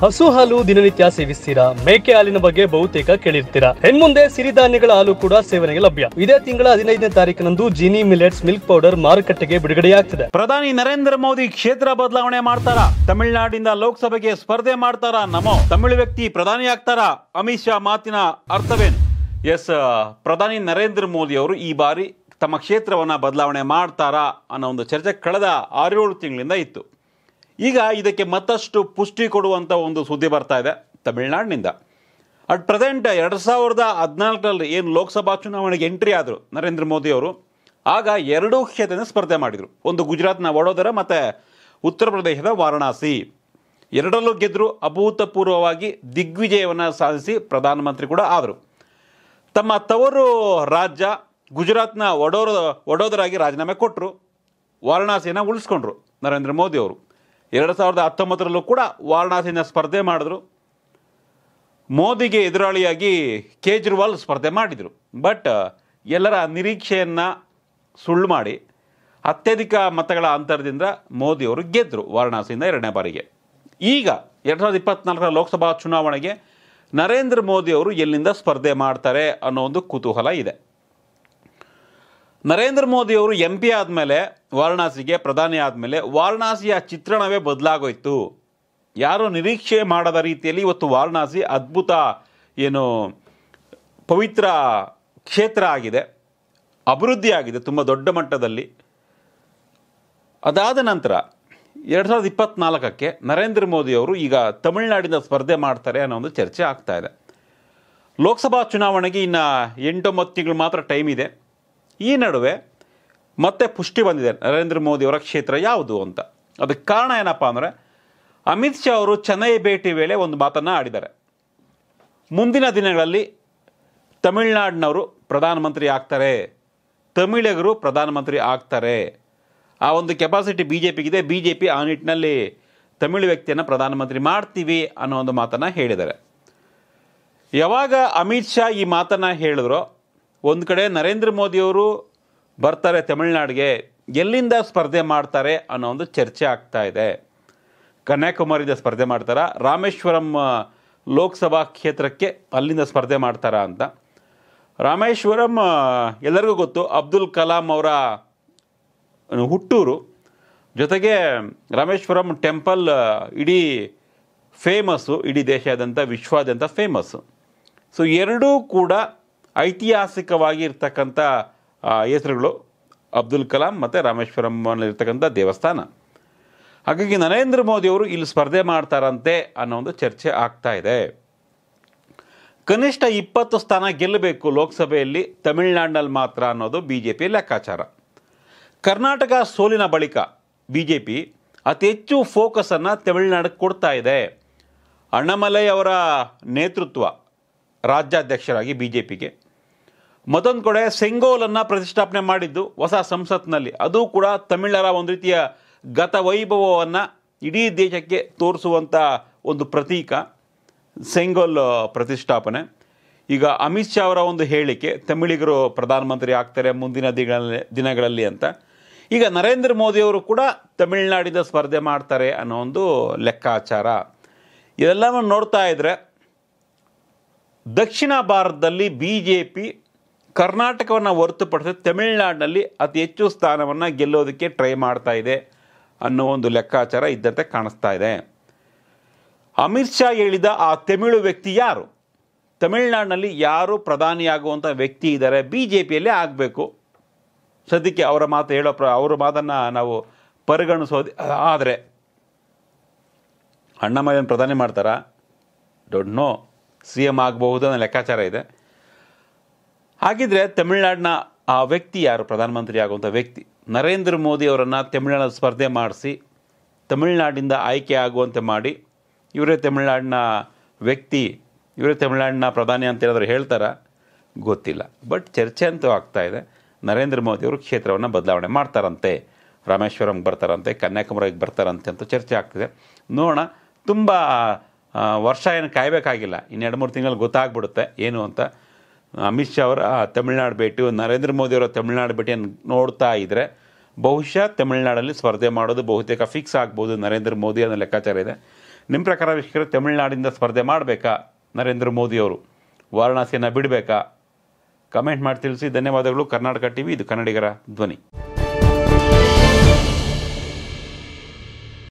ಹಸು ಹಾಲು ದಿನನಿತ್ಯ ಸೇವಿಸ್ತೀರಾ ಮೇಕೆ ಹಾಲಿನ ಬಗ್ಗೆ ಬಹುತೇಕ ಕೇಳಿರ್ತೀರಾ ಹೆಣ್ಮುಂದೆ ಸಿರಿಧಾನ್ಯಗಳ ಹಾಲು ಕೂಡ ಸೇವನೆಗೆ ಲಭ್ಯ ಇದೇ ತಿಂಗಳ ಹದಿನೈದನೇ ತಾರೀಕಿನಂದು ಜಿನಿ ಮಿಲೆಟ್ಸ್ ಮಿಲ್ಕ್ ಪೌಡರ್ ಮಾರುಕಟ್ಟೆಗೆ ಬಿಡುಗಡೆಯಾಗ್ತಿದೆ ಪ್ರಧಾನಿ ನರೇಂದ್ರ ಮೋದಿ ಕ್ಷೇತ್ರ ಬದಲಾವಣೆ ಮಾಡ್ತಾರ ತಮಿಳುನಾಡಿಂದ ಲೋಕಸಭೆಗೆ ಸ್ಪರ್ಧೆ ಮಾಡ್ತಾರ ನಮೋ ತಮಿಳು ವ್ಯಕ್ತಿ ಪ್ರಧಾನಿ ಆಗ್ತಾರ ಅಮಿತ್ ಶಾ ಮಾತಿನ ಅರ್ಥವೇನು ಎಸ್ ಪ್ರಧಾನಿ ನರೇಂದ್ರ ಮೋದಿ ಅವರು ಈ ಬಾರಿ ತಮ್ಮ ಕ್ಷೇತ್ರವನ್ನ ಬದಲಾವಣೆ ಮಾಡ್ತಾರಾ ಅನ್ನೋ ಒಂದು ಚರ್ಚೆ ಕಳೆದ ಆರೇಳು ತಿಂಗಳಿಂದ ಇತ್ತು ಈಗ ಇದಕ್ಕೆ ಮತ್ತಷ್ಟು ಪುಷ್ಟಿ ಕೊಡುವಂಥ ಒಂದು ಸುದ್ದಿ ಬರ್ತಾ ಇದೆ ತಮಿಳುನಾಡಿನಿಂದ ಅಟ್ ಪ್ರೆಸೆಂಟ್ ಎರಡು ಸಾವಿರದ ಹದಿನಾಲ್ಕರಲ್ಲಿ ಏನು ಲೋಕಸಭಾ ಚುನಾವಣೆಗೆ ಎಂಟ್ರಿ ಆದರು ನರೇಂದ್ರ ಮೋದಿ ಅವರು ಆಗ ಎರಡೂ ಕ್ಷೇತ್ರದಿಂದ ಸ್ಪರ್ಧೆ ಮಾಡಿದರು ಒಂದು ಗುಜರಾತ್ನ ವಡೋದರ ಮತ್ತು ಉತ್ತರ ಪ್ರದೇಶದ ವಾರಣಾಸಿ ಎರಡರಲ್ಲೂ ಗೆದ್ದರು ಅಭೂತಪೂರ್ವವಾಗಿ ದಿಗ್ವಿಜಯವನ್ನು ಸಾಧಿಸಿ ಪ್ರಧಾನಮಂತ್ರಿ ಕೂಡ ಆದರು ತಮ್ಮ ತವರು ರಾಜ್ಯ ಗುಜರಾತ್ನ ವಡೋರ ವಡೋದರಾಗಿ ರಾಜೀನಾಮೆ ಕೊಟ್ಟರು ವಾರಣಾಸಿಯನ್ನು ಉಳಿಸ್ಕೊಂಡ್ರು ನರೇಂದ್ರ ಮೋದಿ ಅವರು ಎರಡು ಸಾವಿರದ ಹತ್ತೊಂಬತ್ತರಲ್ಲೂ ಕೂಡ ವಾರಣಾಸಿಯಿಂದ ಸ್ಪರ್ಧೆ ಮಾಡಿದ್ರು ಮೋದಿಗೆ ಎದುರಾಳಿಯಾಗಿ ಕೇಜ್ರಿವಾಲ್ ಸ್ಪರ್ಧೆ ಮಾಡಿದರು ಬಟ್ uh, ಎಲ್ಲರ ನಿರೀಕ್ಷೆಯನ್ನು ಸುಳ್ಳು ಮಾಡಿ ಅತ್ಯಧಿಕ ಮತಗಳ ಅಂತರದಿಂದ ಮೋದಿಯವರು ಗೆದ್ದರು ವಾರಣಾಸಿಯಿಂದ ಎರಡನೇ ಬಾರಿಗೆ ಈಗ ಎರಡು ಸಾವಿರದ ಇಪ್ಪತ್ತ್ನಾಲ್ಕರ ಲೋಕಸಭಾ ಚುನಾವಣೆಗೆ ನರೇಂದ್ರ ಮೋದಿಯವರು ಎಲ್ಲಿಂದ ಸ್ಪರ್ಧೆ ಮಾಡ್ತಾರೆ ಅನ್ನೋ ಒಂದು ಕುತೂಹಲ ಇದೆ ನರೇಂದ್ರ ಮೋದಿಯವರು ಎಂ ಪಿ ಆದಮೇಲೆ ವಾರಣಾಸಿಗೆ ಪ್ರಧಾನಿ ಆದಮೇಲೆ ವಾರಣಾಸಿಯ ಚಿತ್ರಣವೇ ಬದಲಾಗೋಯ್ತು ಯಾರು ನಿರೀಕ್ಷೆ ಮಾಡದ ರೀತಿಯಲ್ಲಿ ಇವತ್ತು ವಾರಣಾಸಿ ಅದ್ಭುತ ಏನು ಪವಿತ್ರ ಕ್ಷೇತ್ರ ಆಗಿದೆ ಆಗಿದೆ ತುಂಬ ದೊಡ್ಡ ಮಟ್ಟದಲ್ಲಿ ಅದಾದ ನಂತರ ಎರಡು ಸಾವಿರದ ಇಪ್ಪತ್ತ್ನಾಲ್ಕಕ್ಕೆ ನರೇಂದ್ರ ಮೋದಿಯವರು ಈಗ ತಮಿಳುನಾಡಿನ ಸ್ಪರ್ಧೆ ಮಾಡ್ತಾರೆ ಅನ್ನೋ ಒಂದು ಚರ್ಚೆ ಆಗ್ತಾ ಇದೆ ಲೋಕಸಭಾ ಚುನಾವಣೆಗೆ ಇನ್ನು ಎಂಟೊಂಬತ್ತು ತಿಂಗಳು ಮಾತ್ರ ಟೈಮ್ ಇದೆ ಈ ನಡುವೆ ಮತ್ತೆ ಪುಷ್ಟಿ ಬಂದಿದೆ ನರೇಂದ್ರ ಮೋದಿಯವರ ಕ್ಷೇತ್ರ ಯಾವುದು ಅಂತ ಅದಕ್ಕೆ ಕಾರಣ ಏನಪ್ಪ ಅಂದರೆ ಅಮಿತ್ ಶಾ ಅವರು ಚೆನ್ನೈ ಭೇಟಿ ವೇಳೆ ಒಂದು ಮಾತನ್ನು ಆಡಿದ್ದಾರೆ ಮುಂದಿನ ದಿನಗಳಲ್ಲಿ ತಮಿಳ್ನಾಡಿನವರು ಪ್ರಧಾನಮಂತ್ರಿ ಆಗ್ತಾರೆ ತಮಿಳಿಗರು ಪ್ರಧಾನಮಂತ್ರಿ ಆಗ್ತಾರೆ ಆ ಒಂದು ಕೆಪಾಸಿಟಿ ಬಿ ಜೆ ಪಿಗಿದೆ ಬಿ ಜೆ ಪಿ ಆ ನಿಟ್ಟಿನಲ್ಲಿ ತಮಿಳು ವ್ಯಕ್ತಿಯನ್ನು ಪ್ರಧಾನಮಂತ್ರಿ ಮಾಡ್ತೀವಿ ಅನ್ನೋ ಒಂದು ಮಾತನ್ನು ಹೇಳಿದ್ದಾರೆ ಯಾವಾಗ ಅಮಿತ್ ಶಾ ಈ ಮಾತನ್ನು ಹೇಳಿದ್ರೋ ಒಂದು ಕಡೆ ನರೇಂದ್ರ ಮೋದಿಯವರು ಬರ್ತಾರೆ ತಮಿಳ್ನಾಡಿಗೆ ಎಲ್ಲಿಂದ ಸ್ಪರ್ಧೆ ಮಾಡ್ತಾರೆ ಅನ್ನೋ ಒಂದು ಚರ್ಚೆ ಆಗ್ತಾ ಇದೆ ಕನ್ಯಾಕುಮಾರಿಯಿಂದ ಸ್ಪರ್ಧೆ ಮಾಡ್ತಾರಾ ರಾಮೇಶ್ವರಂ ಲೋಕಸಭಾ ಕ್ಷೇತ್ರಕ್ಕೆ ಅಲ್ಲಿಂದ ಸ್ಪರ್ಧೆ ಮಾಡ್ತಾರಾ ಅಂತ ರಾಮೇಶ್ವರಂ ಎಲ್ಲರಿಗೂ ಗೊತ್ತು ಅಬ್ದುಲ್ ಕಲಾಂ ಅವರ ಹುಟ್ಟೂರು ಜೊತೆಗೆ ರಾಮೇಶ್ವರಂ ಟೆಂಪಲ್ ಇಡೀ ಫೇಮಸ್ಸು ಇಡೀ ದೇಶಾದ್ಯಂತ ವಿಶ್ವಾದ್ಯಂತ ಫೇಮಸ್ಸು ಸೊ ಎರಡೂ ಕೂಡ ಐತಿಹಾಸಿಕವಾಗಿ ಇರ್ತಕ್ಕಂಥ ಹೆಸರುಗಳು ಅಬ್ದುಲ್ ಕಲಾಂ ಮತ್ತು ರಾಮೇಶ್ವರಮ್ಮನಲ್ಲಿರ್ತಕ್ಕಂಥ ದೇವಸ್ಥಾನ ಹಾಗಾಗಿ ನರೇಂದ್ರ ಮೋದಿಯವರು ಇಲ್ಲಿ ಸ್ಪರ್ಧೆ ಮಾಡ್ತಾರಂತೆ ಅನ್ನೋ ಒಂದು ಚರ್ಚೆ ಆಗ್ತಾ ಇದೆ ಕನಿಷ್ಠ ಇಪ್ಪತ್ತು ಸ್ಥಾನ ಗೆಲ್ಲಬೇಕು ಲೋಕಸಭೆಯಲ್ಲಿ ತಮಿಳುನಾಡಿನಲ್ಲಿ ಮಾತ್ರ ಅನ್ನೋದು ಬಿ ಜೆ ಪಿ ಲೆಕ್ಕಾಚಾರ ಕರ್ನಾಟಕ ಸೋಲಿನ ಬಳಿಕ ಬಿ ಜೆ ಪಿ ಅತಿ ಹೆಚ್ಚು ಫೋಕಸನ್ನು ತಮಿಳುನಾಡಿಗೆ ಕೊಡ್ತಾ ಇದೆ ಅಣ್ಣಾಮಲೈ ಅವರ ನೇತೃತ್ವ ರಾಜ್ಯಾಧ್ಯಕ್ಷರಾಗಿ ಬಿ ಜೆ ಪಿಗೆ ಮತ್ತೊಂದು ಕಡೆ ಸೆಂಗೋಲನ್ನು ಪ್ರತಿಷ್ಠಾಪನೆ ಮಾಡಿದ್ದು ಹೊಸ ಸಂಸತ್ನಲ್ಲಿ ಅದು ಕೂಡ ತಮಿಳರ ಒಂದು ರೀತಿಯ ಗತ ವೈಭವವನ್ನು ಇಡೀ ದೇಶಕ್ಕೆ ತೋರಿಸುವಂಥ ಒಂದು ಪ್ರತೀಕ ಸೆಂಗೋಲ್ ಪ್ರತಿಷ್ಠಾಪನೆ ಈಗ ಅಮಿತ್ ಶಾ ಅವರ ಒಂದು ಹೇಳಿಕೆ ತಮಿಳಿಗರು ಪ್ರಧಾನಮಂತ್ರಿ ಆಗ್ತಾರೆ ಮುಂದಿನ ದಿನಗಳಲ್ಲಿ ದಿನಗಳಲ್ಲಿ ಅಂತ ಈಗ ನರೇಂದ್ರ ಮೋದಿಯವರು ಕೂಡ ತಮಿಳುನಾಡಿಂದ ಸ್ಪರ್ಧೆ ಮಾಡ್ತಾರೆ ಅನ್ನೋ ಒಂದು ಲೆಕ್ಕಾಚಾರ ಇದೆಲ್ಲವನ್ನು ನೋಡ್ತಾ ಇದ್ದರೆ ದಕ್ಷಿಣ ಭಾರತದಲ್ಲಿ ಬಿ ಜೆ ಪಿ ಕರ್ನಾಟಕವನ್ನು ಹೊರತುಪಡಿಸಿ ತಮಿಳ್ನಾಡಿನಲ್ಲಿ ಅತಿ ಹೆಚ್ಚು ಸ್ಥಾನವನ್ನು ಗೆಲ್ಲೋದಕ್ಕೆ ಟ್ರೈ ಮಾಡ್ತಾ ಇದೆ ಅನ್ನೋ ಒಂದು ಲೆಕ್ಕಾಚಾರ ಇದ್ದಂತೆ ಕಾಣಿಸ್ತಾ ಇದೆ ಅಮಿತ್ ಶಾ ಹೇಳಿದ ಆ ತಮಿಳು ವ್ಯಕ್ತಿ ಯಾರು ತಮಿಳುನಾಡಿನಲ್ಲಿ ಯಾರು ಪ್ರಧಾನಿಯಾಗುವಂಥ ವ್ಯಕ್ತಿ ಇದ್ದಾರೆ ಬಿ ಜೆ ಪಿಯಲ್ಲೇ ಆಗಬೇಕು ಸದ್ಯಕ್ಕೆ ಅವರ ಮಾತು ಹೇಳೋ ಪ್ರ ಅವರ ಮಾತನ್ನು ನಾವು ಪರಿಗಣಿಸೋದು ಆದರೆ ಏನು ಪ್ರಧಾನಿ ಮಾಡ್ತಾರಾ ಡೋಂಟ್ ನೋ ಸಿ ಎಮ್ ಆಗಬಹುದು ಅನ್ನೋ ಲೆಕ್ಕಾಚಾರ ಇದೆ ಹಾಗಿದ್ರೆ ತಮಿಳ್ನಾಡಿನ ಆ ವ್ಯಕ್ತಿ ಯಾರು ಪ್ರಧಾನಮಂತ್ರಿ ಆಗುವಂಥ ವ್ಯಕ್ತಿ ನರೇಂದ್ರ ಮೋದಿ ಅವರನ್ನು ತಮಿಳ್ನಾಡು ಸ್ಪರ್ಧೆ ಮಾಡಿಸಿ ತಮಿಳ್ನಾಡಿಂದ ಆಯ್ಕೆ ಆಗುವಂತೆ ಮಾಡಿ ಇವರೇ ತಮಿಳ್ನಾಡಿನ ವ್ಯಕ್ತಿ ಇವರೇ ತಮಿಳ್ನಾಡಿನ ಪ್ರಧಾನಿ ಅಂತ ಹೇಳಿದ್ರೆ ಹೇಳ್ತಾರ ಗೊತ್ತಿಲ್ಲ ಬಟ್ ಚರ್ಚೆ ಅಂತೂ ಆಗ್ತಾ ಇದೆ ನರೇಂದ್ರ ಮೋದಿ ಅವರು ಕ್ಷೇತ್ರವನ್ನು ಬದಲಾವಣೆ ಮಾಡ್ತಾರಂತೆ ರಾಮೇಶ್ವರಂಗೆ ಬರ್ತಾರಂತೆ ಕನ್ಯಾಕುಮಾರಿಗೆ ಬರ್ತಾರಂತೆ ಅಂತ ಚರ್ಚೆ ಆಗ್ತಿದೆ ನೋಡೋಣ ತುಂಬ ವರ್ಷ ಏನು ಕಾಯಬೇಕಾಗಿಲ್ಲ ಇನ್ನೆರಡು ಮೂರು ತಿಂಗಳು ಗೊತ್ತಾಗ್ಬಿಡುತ್ತೆ ಏನು ಅಂತ ಅಮಿತ್ ಶಾ ಅವರ ತಮಿಳ್ನಾಡು ಭೇಟಿ ನರೇಂದ್ರ ಅವರ ತಮಿಳ್ನಾಡು ಭೇಟಿಯನ್ನು ನೋಡ್ತಾ ಇದ್ದರೆ ಬಹುಶಃ ತಮಿಳ್ನಾಡಲ್ಲಿ ಸ್ಪರ್ಧೆ ಮಾಡೋದು ಬಹುತೇಕ ಫಿಕ್ಸ್ ಆಗ್ಬೋದು ನರೇಂದ್ರ ಮೋದಿ ಅನ್ನೋ ಲೆಕ್ಕಾಚಾರ ಇದೆ ನಿಮ್ಮ ಪ್ರಕಾರ ವೀಕ್ಷಕರು ತಮಿಳ್ನಾಡಿಂದ ಸ್ಪರ್ಧೆ ಮಾಡಬೇಕಾ ನರೇಂದ್ರ ಮೋದಿಯವರು ವಾರಣಾಸಿಯನ್ನು ಬಿಡಬೇಕಾ ಕಮೆಂಟ್ ಮಾಡಿ ತಿಳಿಸಿ ಧನ್ಯವಾದಗಳು ಕರ್ನಾಟಕ ಟಿ ವಿ ಇದು ಕನ್ನಡಿಗರ ಧ್ವನಿ